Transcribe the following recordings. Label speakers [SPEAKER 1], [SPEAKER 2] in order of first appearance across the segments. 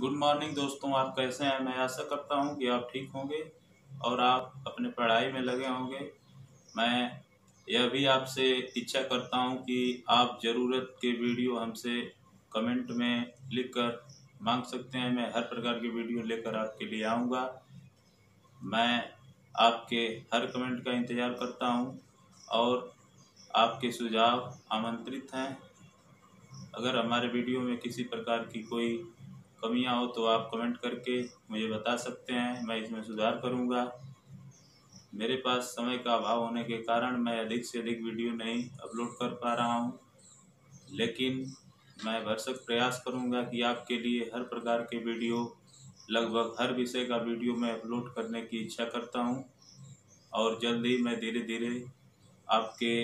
[SPEAKER 1] good morning दोस्तों आप कैसे हैं मैं आशा करता हूं कि आप ठीक होंगे और आप अपने पढ़ाई में लगे होंगे मैं यह भी आपसे इच्छा करता हूं कि आप ज़रूरत के वीडियो हमसे कमेंट में लिख कर मांग सकते हैं मैं हर प्रकार की वीडियो लेकर आपके लिए आऊँगा मैं आपके हर कमेंट का इंतज़ार करता हूँ और आपके सुझाव आमंत्रित हैं अगर हमारे वीडियो में किसी प्रकार की कोई कमियां हो तो आप कमेंट करके मुझे बता सकते हैं मैं इसमें सुधार करूंगा मेरे पास समय का अभाव होने के कारण मैं अधिक से अधिक वीडियो नहीं अपलोड कर पा रहा हूँ लेकिन मैं भरसक प्रयास करूँगा कि आपके लिए हर प्रकार के वीडियो लगभग हर विषय का वीडियो मैं अपलोड करने की इच्छा करता हूँ और जल्द ही मैं धीरे धीरे आपके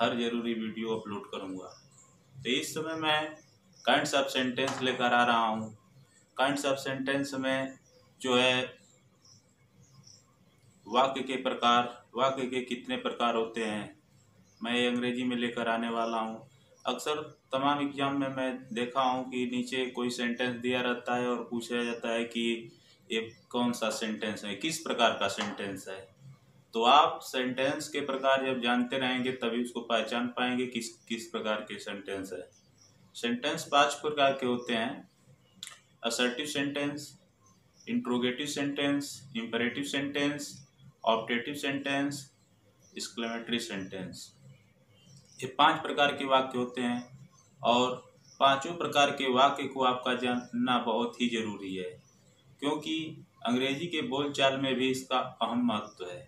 [SPEAKER 1] हर ज़रूरी वीडियो अपलोड करूँगा तो इस समय मैं काइंड ऑफ सेंटेंस लेकर आ रहा हूँ काइंड ऑफ सेंटेंस में जो है वाक्य के प्रकार वाक्य के कितने प्रकार होते हैं मैं ये अंग्रेजी में लेकर आने वाला हूँ अक्सर तमाम एग्जाम में मैं देखा हूँ कि नीचे कोई सेंटेंस दिया रहता है और पूछा जाता है कि ये कौन सा सेंटेंस है किस प्रकार का सेंटेंस है तो आप सेंटेंस के प्रकार जब जानते रहेंगे तभी उसको पहचान पाएंगे किस किस प्रकार के सेंटेंस है सेंटेंस पांच प्रकार के होते हैं assertive sentence interrogative sentence imperative sentence optative sentence exclamatory sentence ये पांच प्रकार के वाक्य होते हैं और पांचों प्रकार के वाक्य को आपका जानना बहुत ही ज़रूरी है क्योंकि अंग्रेजी के बोलचाल में भी इसका अहम महत्व है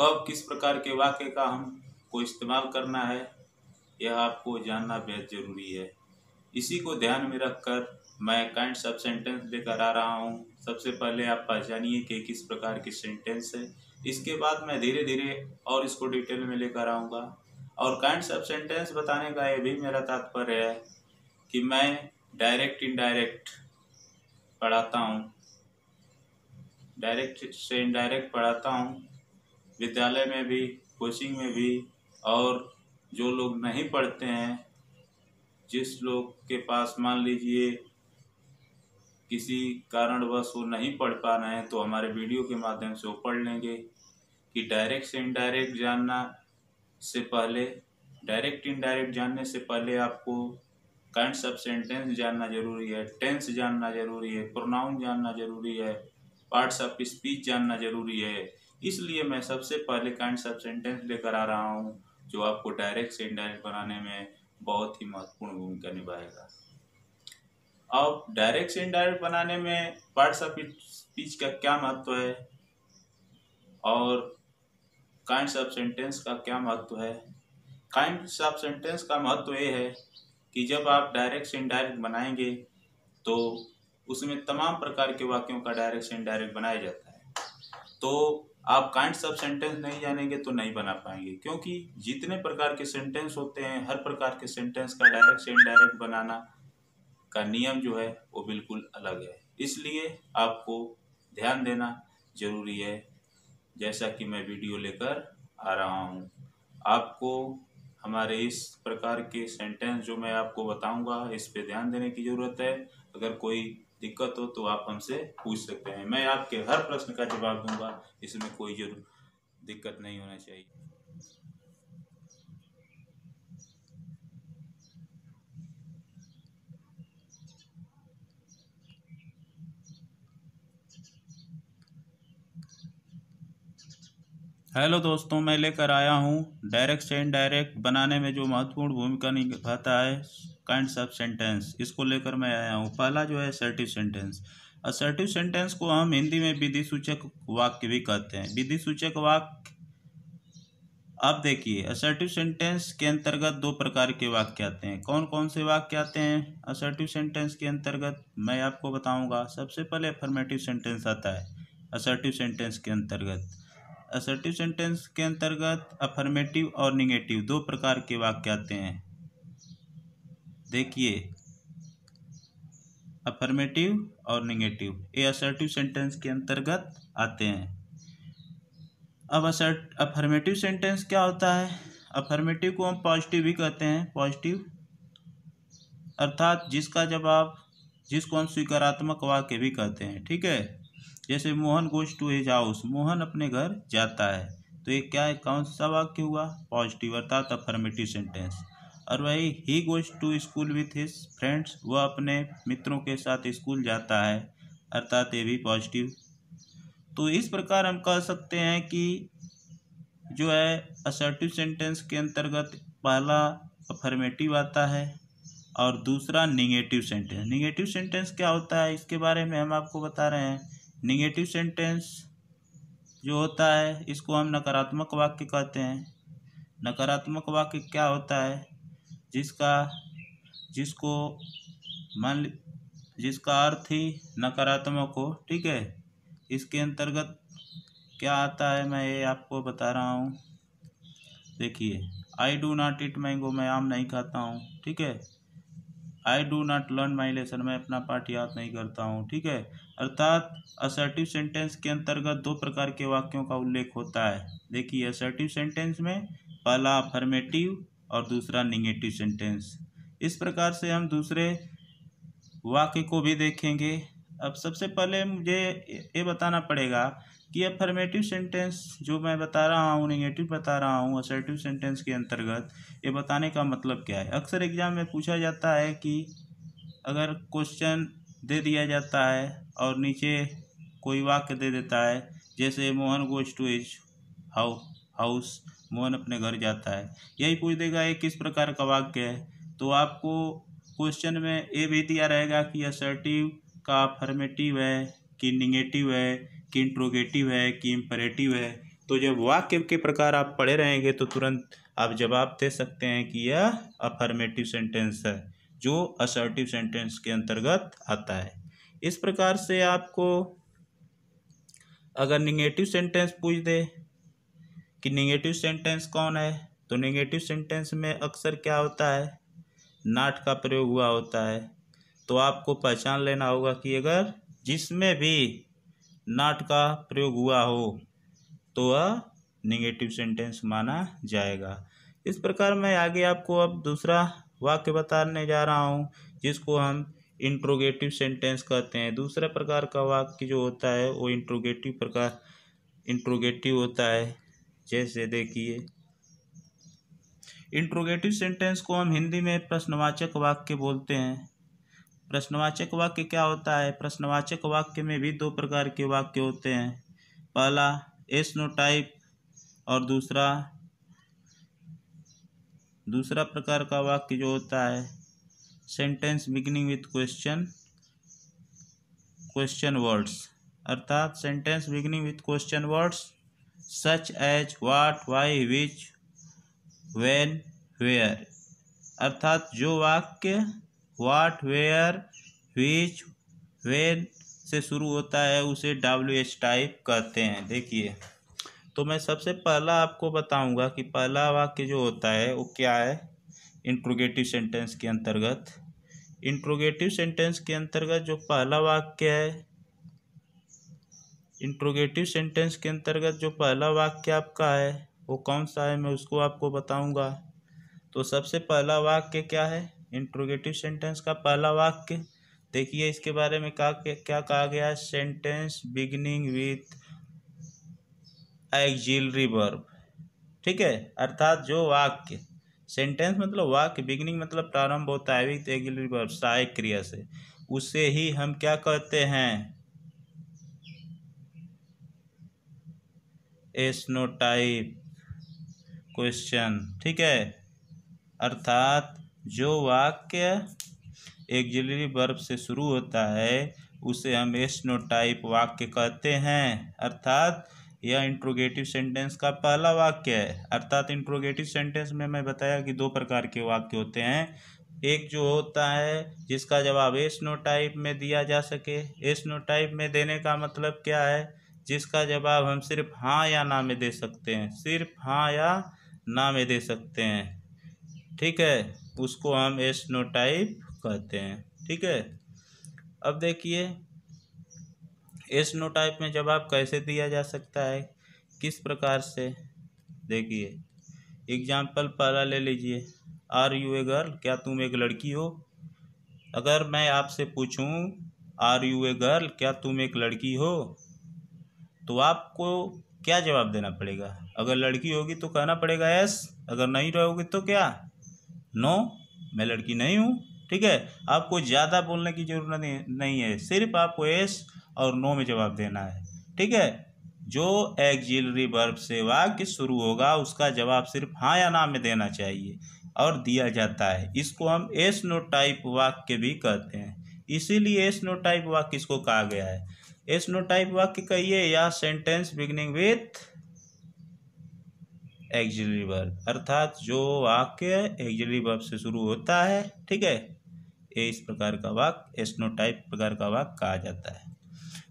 [SPEAKER 1] कब किस प्रकार के वाक्य का हम को इस्तेमाल करना है यह आपको जानना बेहद ज़रूरी है इसी को ध्यान में रखकर मैं काइंड सब सेंटेंस लेकर आ रहा हूँ सबसे पहले आप पहचानिए कि किस प्रकार की सेंटेंस है इसके बाद मैं धीरे धीरे और इसको डिटेल में लेकर आऊँगा और काइंड सब सेंटेंस बताने का ये भी मेरा तात्पर्य है कि मैं डायरेक्ट इनडायरेक्ट पढ़ाता हूँ डायरेक्ट से इनडायरेक्ट पढ़ाता हूँ विद्यालय में भी कोचिंग में भी और जो लोग नहीं पढ़ते हैं जिस लोग के पास मान लीजिए किसी कारणवश वो नहीं पढ़ पा रहे हैं तो हमारे वीडियो के माध्यम से वो पढ़ लेंगे कि डायरेक्ट से इनडायरेक्ट जानना से पहले डायरेक्ट इनडायरेक्ट जानने से पहले आपको काइंड ऑफ सेंटेंस जानना जरूरी है टेंस जानना जरूरी है प्रोनाउन जानना जरूरी है पार्ट्स ऑफ स्पीच जानना जरूरी है इसलिए मैं सबसे पहले काइंड ऑफ सेंटेंस लेकर आ रहा हूँ जो आपको डायरेक्ट से इनडायरेक्ट बनाने में बहुत ही महत्वपूर्ण भूमिका निभाएगा अब डायरेक्ट से इनडायरेक्ट बनाने में पार्ट्स ऑफ स्पीच का क्या महत्व है और काइंड्स ऑफ सेंटेंस का क्या महत्व है काइंड्स ऑफ सेंटेंस का महत्व ये है कि जब आप डायरेक्ट से इनडायरेक्ट बनाएंगे तो उसमें तमाम प्रकार के वाक्यों का डायरेक्ट से इनडायरेक्ट बनाया जाता है तो आप काइंड सब सेंटेंस नहीं जानेंगे तो नहीं बना पाएंगे क्योंकि जितने प्रकार के सेंटेंस होते हैं हर प्रकार के सेंटेंस का डायरेक्ट से इनडायरेक्ट बनाना का नियम जो है वो बिल्कुल अलग है इसलिए आपको ध्यान देना जरूरी है जैसा कि मैं वीडियो लेकर आ रहा हूँ आपको हमारे इस प्रकार के सेंटेंस जो मैं आपको बताऊंगा इस पे ध्यान देने की ज़रूरत है अगर कोई दिक्कत हो तो आप हमसे पूछ सकते हैं मैं आपके हर प्रश्न का जवाब दूंगा इसमें कोई जरूर दिक्कत नहीं होना चाहिए हेलो दोस्तों मैं लेकर आया हूं डायरेक्ट से इनडायरेक्ट बनाने में जो महत्वपूर्ण भूमिका निभाता है काइंड ऑफ सेंटेंस इसको लेकर मैं आया हूँ पहला जो है असर्टिव सेंटेंस असर्टिव सेंटेंस को हम हिंदी में विधि सूचक वाक्य भी कहते हैं विधि सूचक वाक्य आप देखिए असर्टिव सेंटेंस के अंतर्गत दो प्रकार के वाक्य आते हैं कौन कौन से वाक्य आते हैं असर्टिव सेंटेंस के अंतर्गत मैं आपको बताऊंगा सबसे पहले अफर्मेटिव सेंटेंस आता है असर्टिव सेंटेंस के अंतर्गत असर्टिव सेंटेंस के अंतर्गत अफर्मेटिव और निगेटिव दो प्रकार के वाक्य आते हैं देखिए अफर्मेटिव और निगेटिव ये असर्टिव सेंटेंस के अंतर्गत आते हैं अब असर्ट अफर्मेटिव सेंटेंस क्या होता है अफर्मेटिव को हम पॉजिटिव भी कहते हैं पॉजिटिव अर्थात जिसका जवाब जिसको हम स्वीकारात्मक वाक्य भी कहते हैं ठीक है जैसे Mohan goes to his house Mohan अपने घर जाता है तो ये क्या है कौन सा वाक्य हुआ पॉजिटिव अर्थात अफर्मेटिव सेंटेंस और वही ही goes to school with his friends वह अपने मित्रों के साथ स्कूल जाता है अर्थात ये भी पॉजिटिव तो इस प्रकार हम कह सकते हैं कि जो है असर्टिव सेंटेंस के अंतर्गत पहला अफर्मेटिव आता है और दूसरा निगेटिव सेंटेंस निगेटिव सेंटेंस क्या होता है इसके बारे में हम आपको बता रहे हैं निगेटिव सेंटेंस जो होता है इसको हम नकारात्मक वाक्य कहते हैं नकारात्मक वाक्य क्या होता है जिसका जिसको मान जिसका अर्थ ही नकारात्मक हो ठीक है इसके अंतर्गत क्या आता है मैं ये आपको बता रहा हूँ देखिए I do not eat mango मैं आम नहीं खाता हूँ ठीक है I do not learn my lesson मैं अपना पाठ याद नहीं करता हूँ ठीक है अर्थात असर्टिव सेंटेंस के अंतर्गत दो प्रकार के वाक्यों का उल्लेख होता है देखिए असर्टिव सेंटेंस में पहला अफर्मेटिव और दूसरा निगेटिव सेंटेंस इस प्रकार से हम दूसरे वाक्य को भी देखेंगे अब सबसे पहले मुझे ये बताना पड़ेगा कि अफर्मेटिव सेंटेंस जो मैं बता रहा हूँ निगेटिव बता रहा हूँ असर्टिव सेंटेंस के अंतर्गत ये बताने का मतलब क्या है अक्सर एग्ज़ाम में पूछा जाता है कि अगर क्वेश्चन दे दिया जाता है और नीचे कोई वाक्य दे देता है जैसे Mohan goes to is how house Mohan अपने घर जाता है यही पूछ देगा ये किस प्रकार का वाक्य है तो आपको क्वेश्चन में ये भी दिया रहेगा कि असर्टिव का अफर्मेटिव है कि निगेटिव है कि इंट्रोगेटिव है कि इम्परेटिव है तो जब वाक्य के प्रकार आप पढ़े रहेंगे तो तुरंत आप जवाब दे सकते हैं कि यह अफर्मेटिव सेंटेंस है जो असर्टिव सेंटेंस के अंतर्गत आता है इस प्रकार से आपको अगर निगेटिव सेंटेंस पूछ दे कि निगेटिव सेंटेंस कौन है तो निगेटिव सेंटेंस में अक्सर क्या होता है नाट का प्रयोग हुआ होता है तो आपको पहचान लेना होगा कि अगर जिसमें भी नाट का प्रयोग हुआ हो तो वह निगेटिव सेंटेंस माना जाएगा इस प्रकार मैं आगे आपको अब दूसरा वाक्य बताने जा रहा हूँ जिसको हम इंट्रोगेटिव सेंटेंस कहते हैं दूसरा प्रकार का वाक्य जो होता है वो इंट्रोगेटिव प्रकार इंट्रोगेटिव होता है जैसे देखिए इंट्रोगेटिव सेंटेंस को हम हिंदी में प्रश्नवाचक वाक्य बोलते हैं प्रश्नवाचक वाक्य क्या होता है प्रश्नवाचक वाक्य में भी दो प्रकार के वाक्य होते हैं पहला एस नो टाइप और दूसरा दूसरा प्रकार का वाक्य जो होता है sentence beginning with question question words अर्थात sentence beginning with question words such as what why which when where अर्थात जो वाक्य वाट वेयर विच वेन से शुरू होता है उसे डब्ल्यू एच टाइप कहते हैं देखिए तो मैं सबसे पहला आपको बताऊंगा कि पहला वाक्य जो होता है वो क्या है इंट्रोगेटिव सेंटेंस के अंतर्गत इंट्रोगेटिव सेंटेंस के अंतर्गत जो पहला वाक्य है इंट्रोगेटिव सेंटेंस के अंतर्गत जो पहला वाक्य आपका है वो कौन सा है मैं उसको आपको बताऊंगा तो सबसे पहला वाक्य क्या है इंट्रोगेटिव सेंटेंस का पहला वाक्य देखिए इसके बारे में क्या क्या कहा गया है sentence beginning with auxiliary verb ठीक है अर्थात जो वाक्य सेंटेंस मतलब वाक्य बिगनिंग मतलब प्रारंभ होता है विथ एक्जिलरी वर्ब सहायक क्रिया से उसे ही हम क्या कहते हैं टाइप क्वेश्चन ठीक है अर्थात जो वाक्य एग्जिलरी वर्ब से शुरू होता है उसे हम टाइप वाक्य कहते हैं अर्थात यह इंट्रोगेटिव सेंटेंस का पहला वाक्य है अर्थात इंट्रोगेटिव सेंटेंस में मैं बताया कि दो प्रकार के वाक्य होते हैं एक जो होता है जिसका जवाब टाइप में दिया जा सके टाइप में देने का मतलब क्या है जिसका जवाब हम सिर्फ हाँ या ना में दे सकते हैं सिर्फ हाँ या ना में दे सकते हैं ठीक है उसको हम एस नो टाइप कहते हैं ठीक है अब देखिए एस नो टाइप में जवाब कैसे दिया जा सकता है किस प्रकार से देखिए एग्जाम्पल पहला ले लीजिए आर यू ए गर्ल क्या तुम एक लड़की हो अगर मैं आपसे पूछूं आर यू ए गर्ल क्या तुम एक लड़की हो तो आपको क्या जवाब देना पड़ेगा अगर लड़की होगी तो कहना पड़ेगा यस अगर नहीं रहोगी तो क्या नो मैं लड़की नहीं हूँ ठीक है आपको ज़्यादा बोलने की ज़रूरत नहीं है सिर्फ आपको यस और नो में जवाब देना है ठीक है जो एक्जिलरी वर्ब से वाक्य शुरू होगा उसका जवाब सिर्फ हाँ या ना में देना चाहिए और दिया जाता है इसको हम एस नो टाइप वाक्य भी कहते हैं इसीलिए एस नो टाइप वाक्य इसको कहा गया है एस नो टाइप वाक्य कहिए या sentence beginning with auxiliary verb अर्थात जो वाक्य एक्जिलरी वर्ब से शुरू होता है ठीक है ये इस प्रकार का वाक्य नो टाइप प्रकार का वाक्य कहा जाता है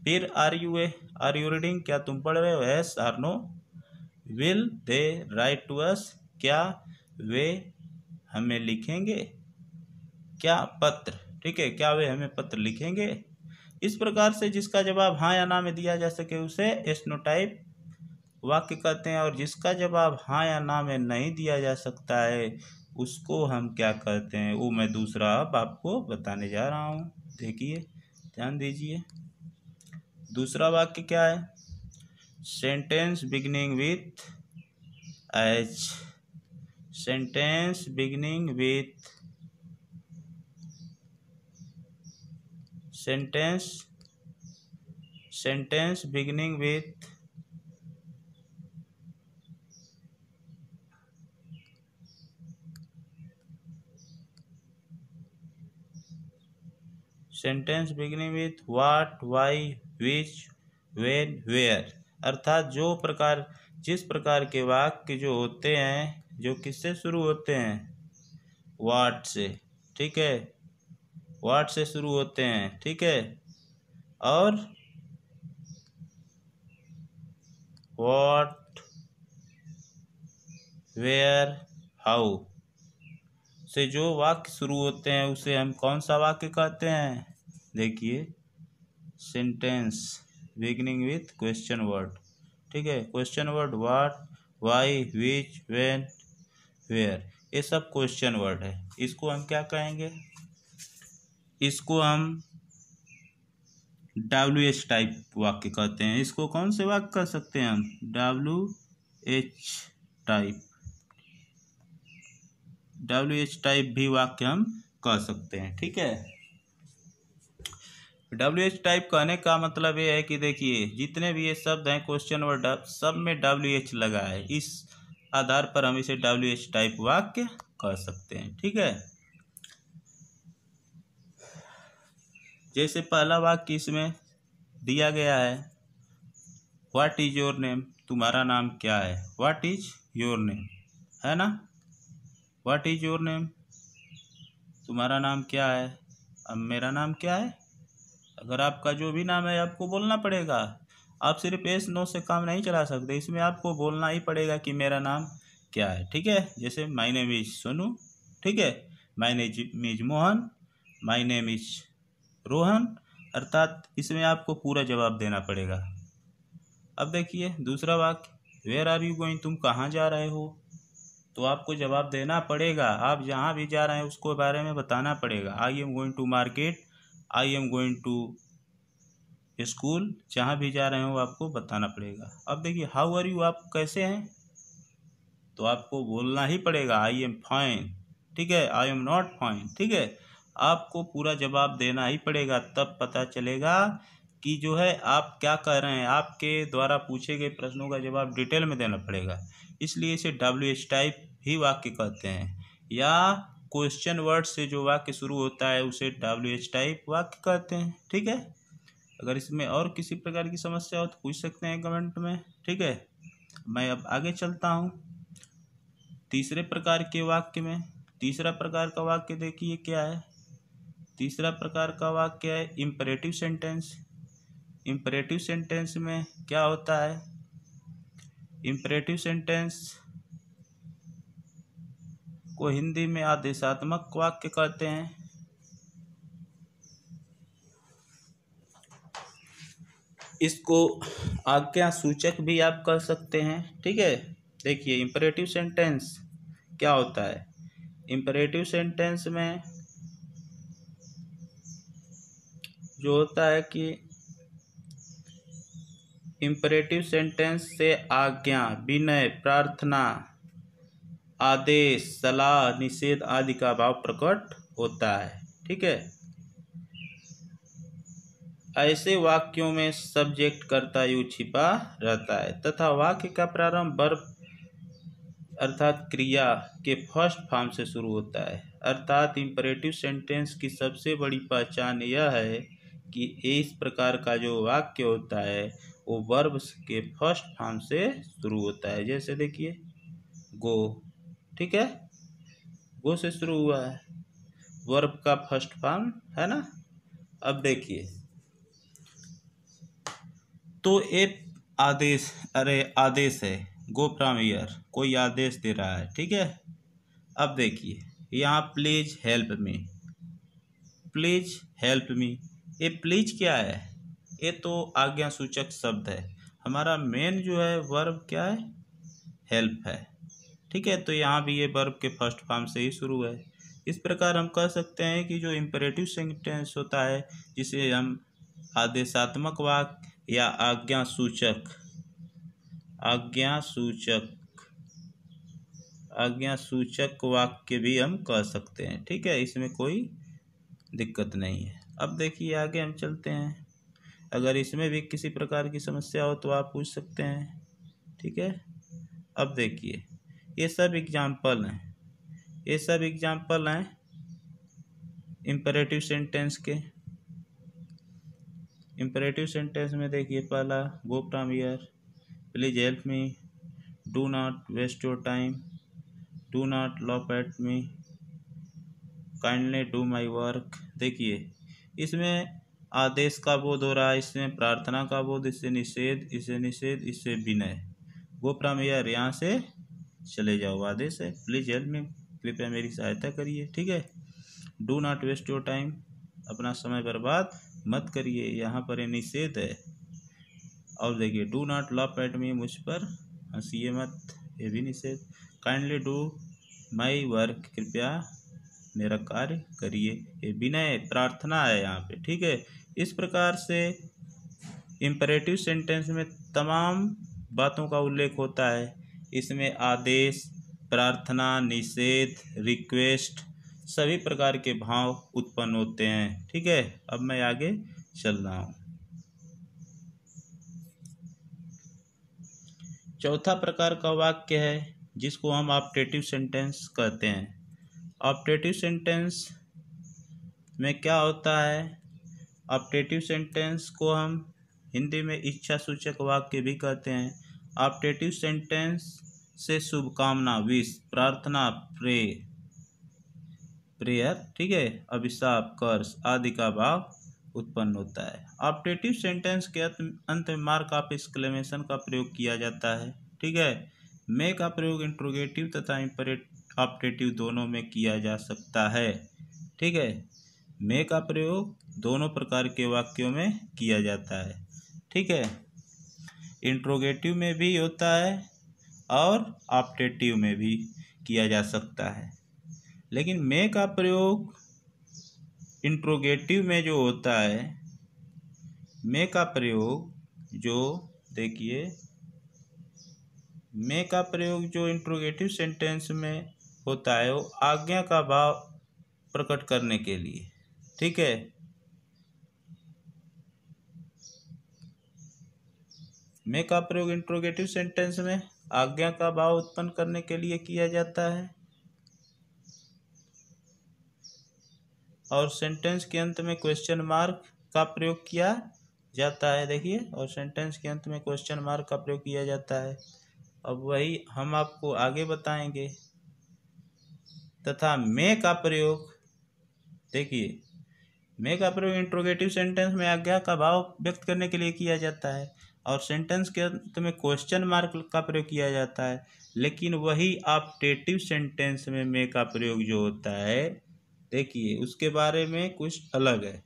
[SPEAKER 1] फिर are you a are you reading क्या तुम पढ़ रहे हो S R no will they write to us क्या वे हमें लिखेंगे क्या पत्र ठीक है क्या वे हमें पत्र लिखेंगे इस प्रकार से जिसका जवाब हाँ या ना में दिया जा सके उसे एस्नोटाइप वाक्य कहते हैं और जिसका जवाब हाँ या ना में नहीं दिया जा सकता है उसको हम क्या कहते हैं वो मैं दूसरा अब आपको बताने जा रहा हूँ देखिए ध्यान दीजिए दूसरा वाक्य क्या है sentence beginning with H sentence beginning with sentence sentence beginning with sentence beginning with what why which when where अर्थात जो प्रकार जिस प्रकार के वाक्य जो होते हैं जो किससे शुरू होते हैं वाट से ठीक है वाट से शुरू होते हैं ठीक है और वाट वेयर हाउ से जो वाक्य शुरू होते हैं उसे हम कौन सा वाक्य कहते हैं देखिए sentence beginning with question word ठीक है question word what why which when where ये सब क्वेश्चन वर्ड है इसको हम क्या कहेंगे इसको हम डब्ल्यू एच टाइप वाक्य कहते हैं इसको कौन से वाक्य कह सकते हैं हम W H type W H type भी वाक्य हम कह सकते हैं ठीक है डब्ल्यू एच टाइप कहने का मतलब ये है कि देखिए जितने भी ये शब्द हैं क्वेश्चन और सब में डब्ल्यू एच लगा है इस आधार पर हम इसे डब्ल्यू एच टाइप वाक्य कह सकते हैं ठीक है जैसे पहला वाक्य इसमें दिया गया है वाट इज़ योर नेम तुम्हारा नाम क्या है वाट इज़ योर नेम है ना वाट इज़ योर नेम तुम्हारा नाम क्या है अब मेरा नाम क्या है अगर आपका जो भी नाम है आपको बोलना पड़ेगा आप सिर्फ एस नो से काम नहीं चला सकते इसमें आपको बोलना ही पड़ेगा कि मेरा नाम क्या है ठीक है जैसे माई नेम इज सोनू ठीक है my name is Mohan my name is Rohan अर्थात इसमें आपको पूरा जवाब देना पड़ेगा अब देखिए दूसरा वाक्य वेयर आर यू गोइंग तुम कहाँ जा रहे हो तो आपको जवाब देना पड़ेगा आप जहाँ भी जा रहे हैं उसको बारे में बताना पड़ेगा I am going to market I am going to school जहाँ भी जा रहे हो आपको बताना पड़ेगा अब देखिए हाउ आर यू आप कैसे हैं तो आपको बोलना ही पड़ेगा आई एम फाइन ठीक है आई एम नॉट फाइन ठीक है आपको पूरा जवाब देना ही पड़ेगा तब पता चलेगा कि जो है आप क्या कह रहे हैं आपके द्वारा पूछे गए प्रश्नों का जवाब डिटेल में देना पड़ेगा इसलिए इसे डब्ल्यू एच टाइप ही वाक्य कहते हैं या क्वेश्चन वर्ड से जो वाक्य शुरू होता है उसे डब्ल्यू एच टाइप वाक्य कहते हैं ठीक है अगर इसमें और किसी प्रकार की समस्या हो तो पूछ सकते हैं कमेंट में ठीक है मैं अब आगे चलता हूँ तीसरे प्रकार के वाक्य में तीसरा प्रकार का वाक्य देखिए क्या है तीसरा प्रकार का वाक्य है इम्परेटिव सेंटेंस इम्परेटिव सेंटेंस में क्या होता है इम्परेटिव सेंटेंस को हिंदी में आदेशात्मक वाक्य कहते हैं इसको आज्ञा सूचक भी आप कह सकते हैं ठीक है देखिए इम्परेटिव सेंटेंस क्या होता है इम्परेटिव सेंटेंस में जो होता है कि इम्परेटिव सेंटेंस से आज्ञा विनय प्रार्थना आदेश सलाह निषेध आदि का भाव प्रकट होता है ठीक है ऐसे वाक्यों में सब्जेक्ट करता यू छिपा रहता है तथा वाक्य का प्रारंभ बर्फ अर्थात क्रिया के फर्स्ट फॉर्म से शुरू होता है अर्थात इम्परेटिव सेंटेंस की सबसे बड़ी पहचान यह है कि इस प्रकार का जो वाक्य होता है वो वर्ब के फर्स्ट फॉर्म से शुरू होता है जैसे देखिए गो ठीक है गो से शुरू हुआ है वर्ब का फर्स्ट फॉर्म है ना अब देखिए तो एक आदेश अरे आदेश है गो फ्रॉम ईयर कोई आदेश दे रहा है ठीक है अब देखिए यहाँ please help me please help me ये प्लीज क्या है ये तो आज्ञा सूचक शब्द है हमारा मेन जो है वर्ब क्या है हेल्प है ठीक है तो यहाँ भी ये वर्ब के फर्स्ट फॉर्म से ही शुरू है इस प्रकार हम कह सकते हैं कि जो इम्परेटिव सेंटेंस होता है जिसे हम आदेशात्मक वाक या आज्ञा सूचक आज्ञा सूचक आज्ञा सूचक वाक्य भी हम कह सकते हैं ठीक है इसमें कोई दिक्कत नहीं है अब देखिए आगे हम चलते हैं अगर इसमें भी किसी प्रकार की समस्या हो तो आप पूछ सकते हैं ठीक है अब देखिए ये सब एग्जाम्पल हैं ये सब एग्जाम्पल हैं इम्परेटिव सेंटेंस के इम्परेटिव सेंटेंस में देखिए पहला go from here please help me do not waste your time do not laugh at me kindly do my work देखिए इसमें आदेश का बोध हो रहा है इसमें प्रार्थना का बोध इससे निषेध इससे निषेध इससे विनय गोप्रा मैया यहाँ से चले जाओ आदेश है प्लीज़ हेल्प में कृपया मेरी सहायता करिए ठीक है do not waste your time अपना समय बर्बाद मत करिए यहाँ पर निषेध है और देखिए do not laugh at me मुझ पर हंसी मत ये भी निषेध काइंडली डू माई वर्क कृपया मेरा कार्य करिए ये विनय प्रार्थना है यहाँ पे ठीक है इस प्रकार से इम्परेटिव सेंटेंस में तमाम बातों का उल्लेख होता है इसमें आदेश प्रार्थना निषेध रिक्वेस्ट सभी प्रकार के भाव उत्पन्न होते हैं ठीक है अब मैं आगे चल रहा हूँ चौथा प्रकार का वाक्य है जिसको हम ऑप्टेटिव सेंटेंस कहते हैं ऑप्टेटिव सेंटेंस में क्या होता है ऑप्टेटिव सेंटेंस को हम हिंदी में इच्छा सूचक वाक्य भी कहते हैं ऑप्टेटिव सेंटेंस से शुभकामना विश प्रार्थना प्रे प्रेयर ठीक है अभिशाप कर्स आदि का भाव उत्पन्न होता है ऑप्टेटिव सेंटेंस के अंत में मार्क ऑफ एक्सक्लेमेशन का प्रयोग किया जाता है ठीक है मे का प्रयोग इंट्रोगेटिव तथा इंपरेट ऑपरेटिव दोनों में किया जा सकता है ठीक है मे का प्रयोग दोनों प्रकार के वाक्यों में किया जाता है ठीक है इंट्रोगेटिव में भी होता है और ऑपरेटिव में भी किया जा सकता है लेकिन मे का प्रयोग इंट्रोगेटिव में जो होता है मे का प्रयोग जो देखिए मे का प्रयोग जो इंट्रोगेटिव सेंटेंस में होता है वो आज्ञा का भाव प्रकट करने के लिए ठीक है मे का प्रयोग इंट्रोगेटिव सेंटेंस में आज्ञा का भाव उत्पन्न करने के लिए किया जाता है और सेंटेंस के अंत में क्वेश्चन मार्क का प्रयोग किया जाता है देखिए और सेंटेंस के अंत में क्वेश्चन मार्क का प्रयोग किया जाता है अब वही हम आपको आगे बताएंगे तथा मे का प्रयोग देखिए मे का प्रयोग इंट्रोगेटिव सेंटेंस में आज्ञा का भाव व्यक्त करने के लिए किया जाता है और सेंटेंस के अंत में क्वेश्चन मार्क का प्रयोग किया जाता है लेकिन वही ऑप्टेटिव सेंटेंस में मे का प्रयोग जो होता है देखिए उसके बारे में कुछ अलग है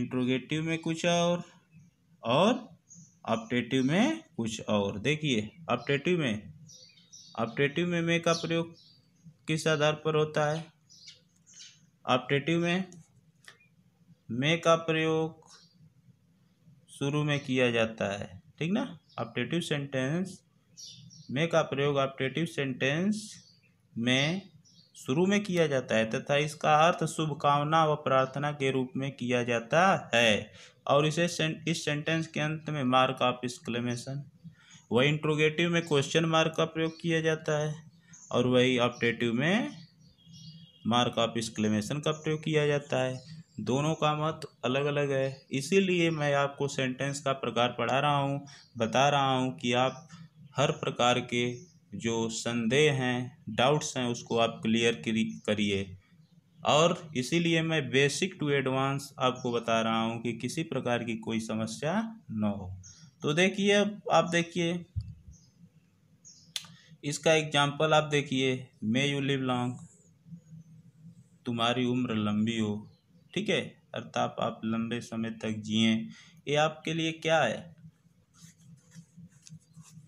[SPEAKER 1] इंट्रोगेटिव में कुछ और और ऑप्टेटिव में कुछ और देखिए ऑप्टेटिव में ऑप्टेटिव में मे का प्रयोग किस आधार पर होता है ऑप्टेटिव में मे का प्रयोग शुरू में किया जाता है ठीक ना ऑप्टेटिव सेंटेंस मे का प्रयोग ऑप्टेटिव सेंटेंस में शुरू में किया जाता है तथा इसका अर्थ शुभकामना व प्रार्थना के रूप में किया जाता है और इसे इस सेंटेंस के अंत में मार्क ऑफ एक्सक्लेमेशन व इंट्रोगेटिव में क्वेश्चन मार्क का प्रयोग किया जाता है और वही ऑप्टेटिव में मार्क ऑफ एक्सक्लेमेशन का प्रयोग किया जाता है दोनों का मत अलग अलग है इसीलिए मैं आपको सेंटेंस का प्रकार पढ़ा रहा हूँ बता रहा हूँ कि आप हर प्रकार के जो संदेह हैं डाउट्स हैं उसको आप क्लियर करिए और इसीलिए मैं बेसिक टू एडवांस आपको बता रहा हूँ कि किसी प्रकार की कोई समस्या न हो तो देखिए अब आप देखिए इसका एग्जाम्पल आप देखिए मे यू लिव लॉन्ग तुम्हारी उम्र लंबी हो ठीक है अर्थात आप लंबे समय तक जिए ये आपके लिए क्या है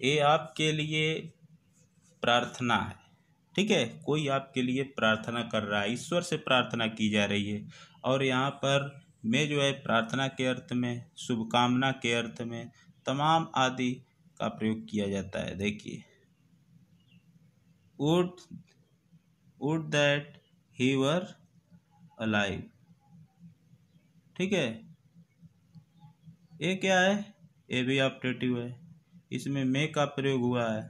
[SPEAKER 1] ये आपके लिए प्रार्थना है ठीक है कोई आपके लिए प्रार्थना कर रहा है ईश्वर से प्रार्थना की जा रही है और यहाँ पर मैं जो है प्रार्थना के अर्थ में शुभकामना के अर्थ में तमाम आदि का प्रयोग किया जाता है देखिए would would that he were alive ठीक है ये क्या है ये भी ऑप्टेटिव है इसमें मे का प्रयोग हुआ है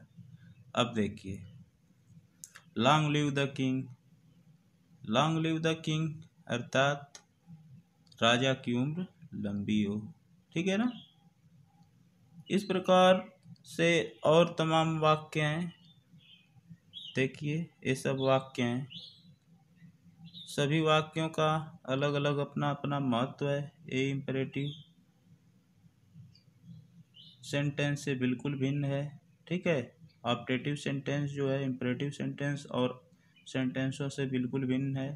[SPEAKER 1] अब देखिए long live the king long live the king अर्थात राजा की उम्र लंबी हो ठीक है ना इस प्रकार से और तमाम वाक्य हैं देखिए ये सब वाक्य हैं सभी वाक्यों का अलग अलग अपना अपना महत्व है ए इम्परेटिव सेंटेंस से बिल्कुल भिन्न है ठीक है ऑपरेटिव सेंटेंस जो है इम्परेटिव सेंटेंस और सेंटेंसों से बिल्कुल भिन्न है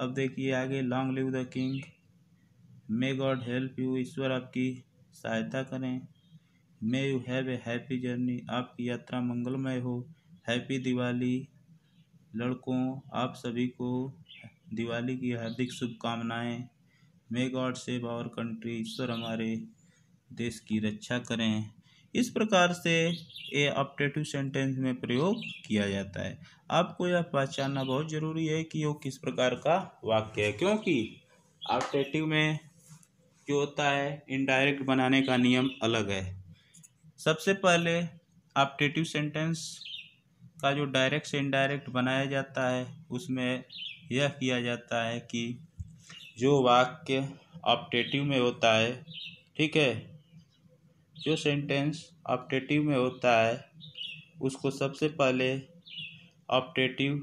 [SPEAKER 1] अब देखिए आगे long live the king may God help you ईश्वर आपकी सहायता करें may you have a happy journey आपकी यात्रा मंगलमय हो हैप्पी दिवाली लड़कों आप सभी को दिवाली की हार्दिक शुभकामनाएँ may God save our country ईश्वर हमारे देश की रक्षा करें इस प्रकार से ये ऑप्टेटिव सेंटेंस में प्रयोग किया जाता है आपको यह पहचानना बहुत ज़रूरी है कि वो किस प्रकार का वाक्य है क्योंकि ऑप्टेटिव में जो होता है इनडायरेक्ट बनाने का नियम अलग है सबसे पहले ऑप्टेटिव सेंटेंस का जो डायरेक्ट से इनडायरेक्ट बनाया जाता है उसमें यह किया जाता है कि जो वाक्य ऑप्टेटिव में होता है ठीक है जो सेंटेंस ऑप्टेटिव में होता है उसको सबसे पहले ऑप्टेटिव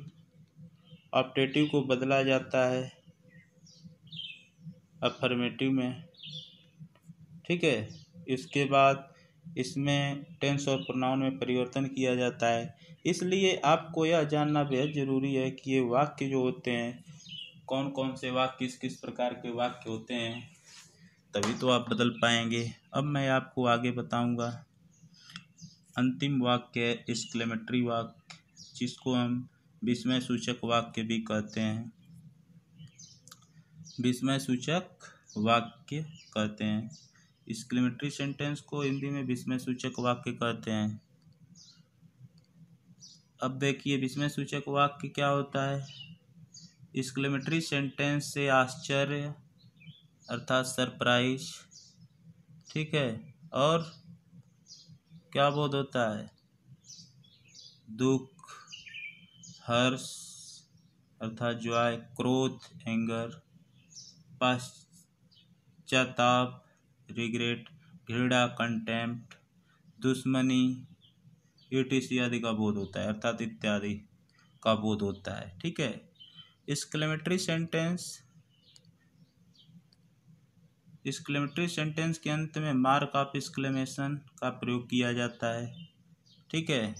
[SPEAKER 1] ऑप्टेटिव को बदला जाता है अफर्मेटिव में ठीक है इसके बाद इसमें टेंस और प्रोनाउन में परिवर्तन किया जाता है इसलिए आपको यह जानना बेहद ज़रूरी है कि ये वाक्य जो होते हैं कौन कौन से वाक्य किस किस प्रकार के वाक्य होते हैं तभी तो आप बदल पाएंगे अब मैं आपको आगे बताऊंगा अंतिम वाक्य है एक्सक्लेमेटरी वाक्य जिसको हम विस्मय सूचक वाक्य भी कहते हैं विस्मय सूचक वाक्य कहते हैं एक्सक्लेमेटरी सेंटेंस को हिंदी में विस्मय सूचक वाक्य कहते हैं अब देखिए विस्मय सूचक वाक्य क्या होता है एक्सक्लेमेटरी सेंटेंस से आश्चर्य अर्थात सरप्राइज ठीक है और क्या बोध होता है दुख हर्ष अर्थात ज्वाय क्रोध एंगर पश्चाताप रिग्रेट घृणा कंटेम्प्ट दुश्मनी यूटीसी आदि का बोध होता है अर्थात इत्यादि का बोध होता है ठीक है एक्सक्लेमेटरी सेंटेंस एक्सक्लेमेटरी सेंटेंस के अंत में मार्क ऑफ एक्सक्लेमेशन का प्रयोग किया जाता है ठीक है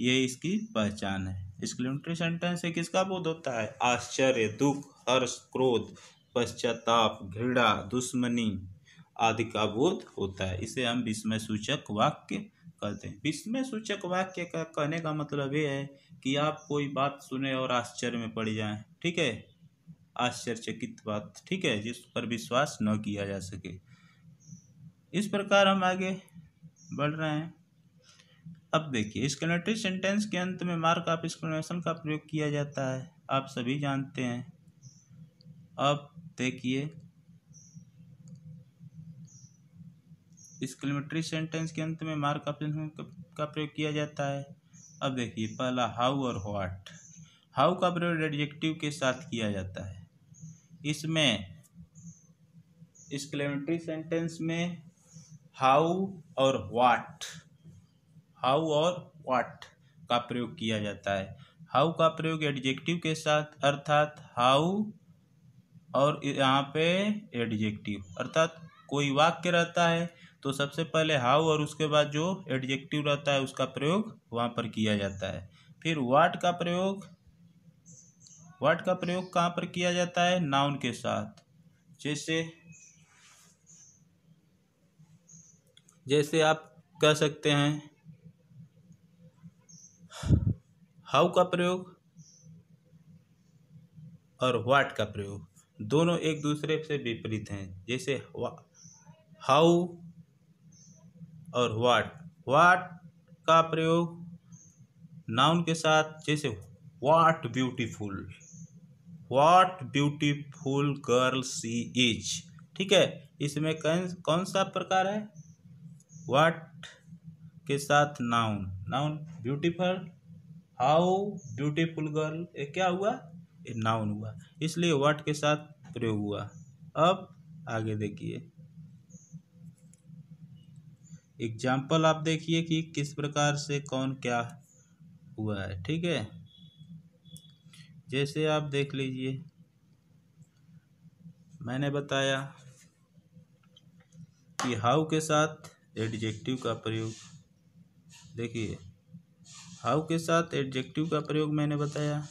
[SPEAKER 1] ये इसकी पहचान है एक्सक्लेमेटरी सेंटेंस से किसका बोध होता है आश्चर्य दुख हर्ष क्रोध पश्चाताप घृणा दुश्मनी आदि का बोध होता है इसे हम विस्मय सूचक वाक्य कर हैं विस्मय सूचक वाक्य का कहने का मतलब ये है कि आप कोई बात सुने और आश्चर्य में पड़ जाए ठीक है आश्चर्यचकित बात ठीक है जिस पर विश्वास न किया जा सके इस प्रकार हम आगे बढ़ रहे हैं अब देखिए एक्सक्लेमेटरी सेंटेंस के अंत में मार्क आप एक्सक्लेमेशन का प्रयोग किया जाता है आप सभी जानते हैं अब देखिए एक्सक्लेमेटरी सेंटेंस के अंत में मार्क ऑप्शन का प्रयोग किया जाता है अब देखिए पहला हाउ और व्हाट हाउ का प्रयोग एडजेक्टिव के साथ किया जाता है इसमें एक्सक्लेमेटरी सेंटेंस में हाउ और व्हाट हाउ और व्हाट का प्रयोग किया जाता है हाउ का प्रयोग एडजेक्टिव के साथ अर्थात हाउ और यहाँ पे एडजेक्टिव अर्थात कोई वाक्य रहता है तो सबसे पहले हाउ और उसके बाद जो एडजेक्टिव रहता है उसका प्रयोग वहाँ पर किया जाता है फिर वाट का प्रयोग वाट का प्रयोग कहाँ पर किया जाता है नाउन के साथ जैसे जैसे आप कह सकते हैं हाउ का प्रयोग और वाट का प्रयोग दोनों एक दूसरे से विपरीत हैं जैसे हाउ और व्हाट व्हाट का प्रयोग नाउन के साथ जैसे what beautiful what beautiful girl she is ठीक है इसमें कौन कौन सा प्रकार है व्हाट के साथ noun noun beautiful how beautiful girl ये क्या हुआ ये नाउन हुआ इसलिए व्हाट के साथ प्रयोग हुआ अब आगे देखिए एग्जाम्पल आप देखिए कि किस प्रकार से कौन क्या हुआ है ठीक है जैसे आप देख लीजिए मैंने बताया कि हाउ के साथ एडजेक्टिव का प्रयोग देखिए हाउ के साथ एडजेक्टिव का प्रयोग मैंने बताया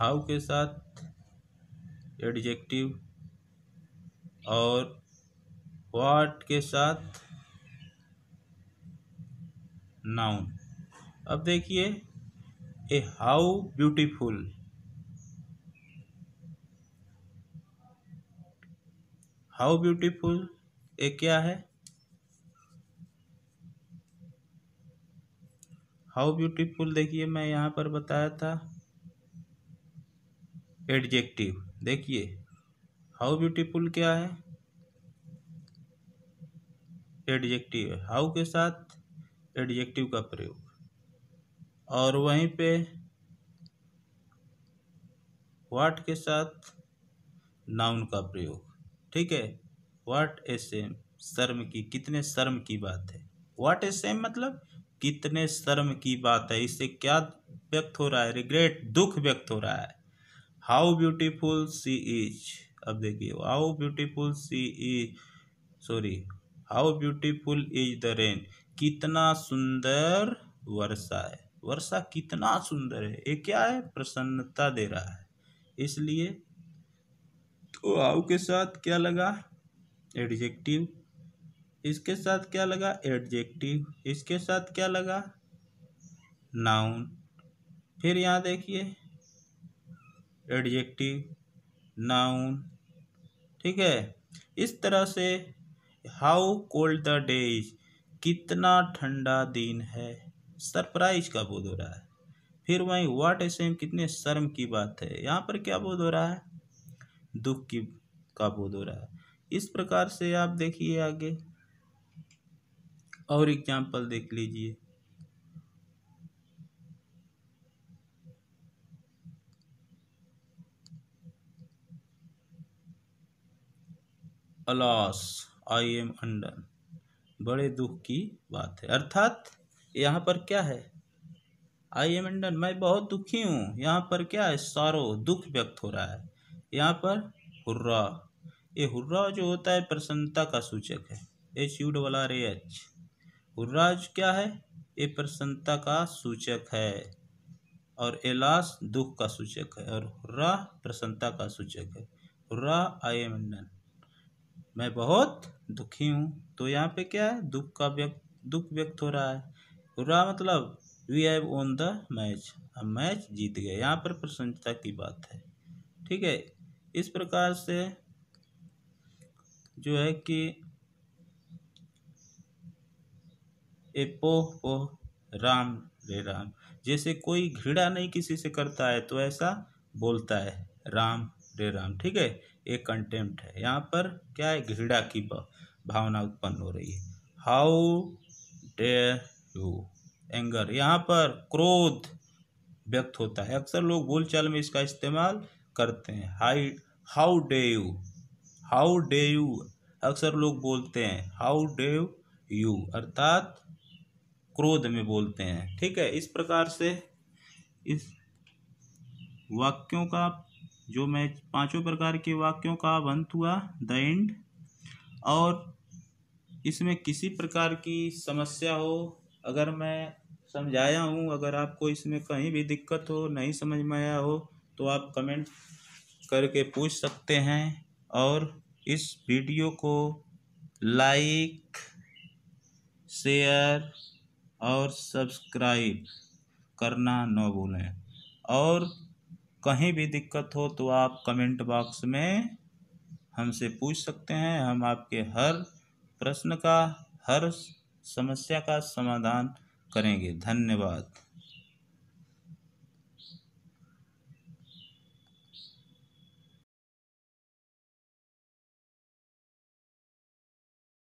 [SPEAKER 1] हाउ के साथ एडजेक्टिव और वाट के साथ नाउन अब देखिए a how beautiful how beautiful a क्या है हाउ ब्यूटीफुल देखिए मैं यहां पर बताया था एडजेक्टिव देखिए हाउ ब्यूटीफुल क्या है एडजेक्टिव है हाउ के साथ एडजेक्टिव का प्रयोग और वहीं पे वाट के साथ नाउन का प्रयोग ठीक है वाट ए सेम शर्म की कितने शर्म की बात है वाट ए सेम मतलब कितने शर्म की बात है इससे क्या व्यक्त हो रहा है रिग्रेट दुख व्यक्त हो रहा है हाउ ब्यूटीफुल सी इज अब देखिए how beautiful she is sorry how beautiful is the rain कितना सुंदर वर्षा है वर्षा कितना सुंदर है ये क्या है प्रसन्नता दे रहा है इसलिए तो हाउ के साथ क्या लगा एडजेक्टिव इसके साथ क्या लगा एडजेक्टिव इसके साथ क्या लगा नाउन फिर यहाँ देखिए एडजेक्टिव नाउन ठीक है इस तरह से how cold the day is कितना ठंडा दिन है सरप्राइज का बोध हो रहा है फिर वहीं वाट सेम कितने शर्म की बात है यहाँ पर क्या बोध हो रहा है दुख की का बोध हो रहा है इस प्रकार से आप देखिए आगे और एग्जाम्पल देख लीजिए अलास आई एम अंडन बड़े दुख की बात है अर्थात यहाँ पर क्या है आई एम अंडन मैं बहुत दुखी हूँ यहाँ पर क्या है सारो दुख व्यक्त हो रहा है यहाँ पर हुर्रा ये हुर्रा जो होता है प्रसन्नता का सूचक है H U double R H hurrah क्या है ये प्रसन्नता का सूचक है और एलास दुख का सूचक है और हुर्रा प्रसन्नता का सूचक है हुर्रा आई एम अंडन मैं बहुत दुखी हूँ तो यहाँ पे क्या है दुख का व्यक्त दुख व्यक्त हो रहा है पूरा रहा मतलब we have won the match हम मैच जीत गए यहाँ पर प्रसन्नता की बात है ठीक है इस प्रकार से जो है कि ए पोह पोह राम रे राम जैसे कोई घृणा नहीं किसी से करता है तो ऐसा बोलता है राम रे राम ठीक है एक कंटेम्प्ट है यहाँ पर क्या है घृणा की भावना उत्पन्न हो रही है हाउ डे यू एंगर यहाँ पर क्रोध व्यक्त होता है अक्सर लोग बोलचाल में इसका इस्तेमाल करते हैं hi how do you how do you अक्सर लोग बोलते हैं हाउ डे यू अर्थात क्रोध में बोलते हैं ठीक है इस प्रकार से इस वाक्यों का जो मैं पांचों प्रकार के वाक्यों का अंत हुआ द एंड और इसमें किसी प्रकार की समस्या हो अगर मैं समझाया हूँ अगर आपको इसमें कहीं भी दिक्कत हो नहीं समझ में आया हो तो आप कमेंट करके पूछ सकते हैं और इस वीडियो को लाइक शेयर और सब्सक्राइब करना न भूलें और कहीं भी दिक्कत हो तो आप कमेंट बॉक्स में हमसे पूछ सकते हैं हम आपके हर प्रश्न का हर समस्या का समाधान करेंगे धन्यवाद